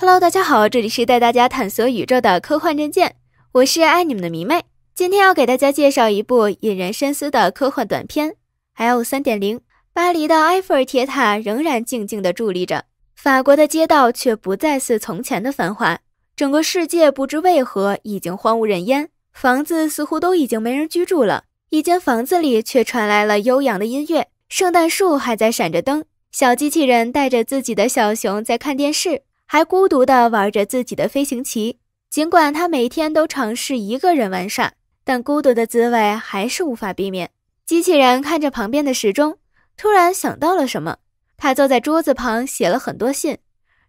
Hello，大家好，这里是带大家探索宇宙的科幻战舰，我是爱你们的迷妹。今天要给大家介绍一部引人深思的科幻短片《L 3.0》。巴黎的埃菲尔铁塔仍然静静地伫立着，法国的街道却不再似从前的繁华。整个世界不知为何已经荒无人烟，房子似乎都已经没人居住了。一间房子里却传来了悠扬的音乐，圣诞树还在闪着灯，小机器人带着自己的小熊在看电视。还孤独地玩着自己的飞行棋，尽管他每天都尝试一个人玩耍，但孤独的滋味还是无法避免。机器人看着旁边的时钟，突然想到了什么。他坐在桌子旁写了很多信，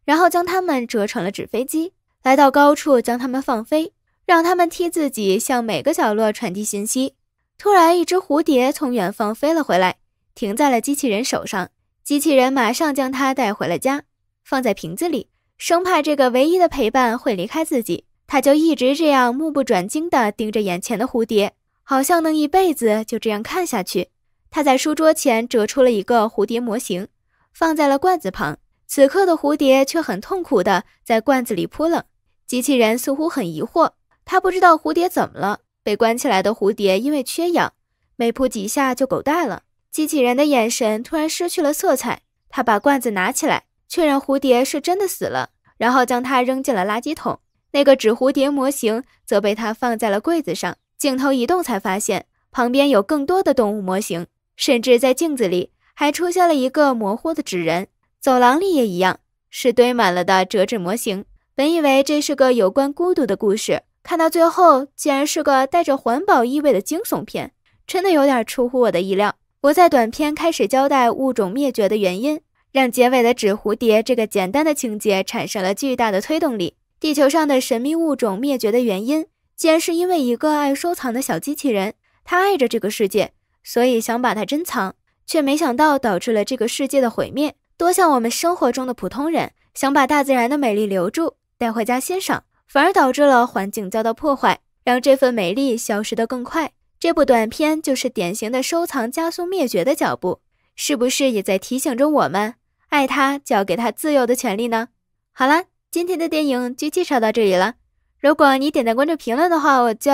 然后将它们折成了纸飞机，来到高处将它们放飞，让它们替自己向每个角落传递信息。突然，一只蝴蝶从远方飞了回来，停在了机器人手上。机器人马上将它带回了家，放在瓶子里。生怕这个唯一的陪伴会离开自己，他就一直这样目不转睛地盯着眼前的蝴蝶，好像能一辈子就这样看下去。他在书桌前折出了一个蝴蝶模型，放在了罐子旁。此刻的蝴蝶却很痛苦地在罐子里扑棱。机器人似乎很疑惑，他不知道蝴蝶怎么了。被关起来的蝴蝶因为缺氧，没扑几下就狗带了。机器人的眼神突然失去了色彩，他把罐子拿起来。确认蝴蝶是真的死了，然后将它扔进了垃圾桶。那个纸蝴蝶模型则被他放在了柜子上。镜头一动才发现，旁边有更多的动物模型，甚至在镜子里还出现了一个模糊的纸人。走廊里也一样，是堆满了的折纸模型。本以为这是个有关孤独的故事，看到最后竟然是个带着环保意味的惊悚片，真的有点出乎我的意料。我在短片开始交代物种灭绝的原因。让结尾的纸蝴蝶这个简单的情节产生了巨大的推动力。地球上的神秘物种灭绝的原因，竟然是因为一个爱收藏的小机器人。他爱着这个世界，所以想把它珍藏，却没想到导致了这个世界的毁灭。多像我们生活中的普通人，想把大自然的美丽留住，带回家欣赏，反而导致了环境遭到破坏，让这份美丽消失得更快。这部短片就是典型的收藏加速灭绝的脚步。是不是也在提醒着我们，爱他就要给他自由的权利呢？好了，今天的电影就介绍到这里了。如果你点赞、关注、评论的话，我就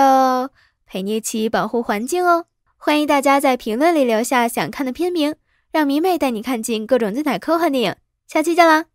陪你一起保护环境哦。欢迎大家在评论里留下想看的片名，让迷妹带你看尽各种精彩科幻电影。下期见啦！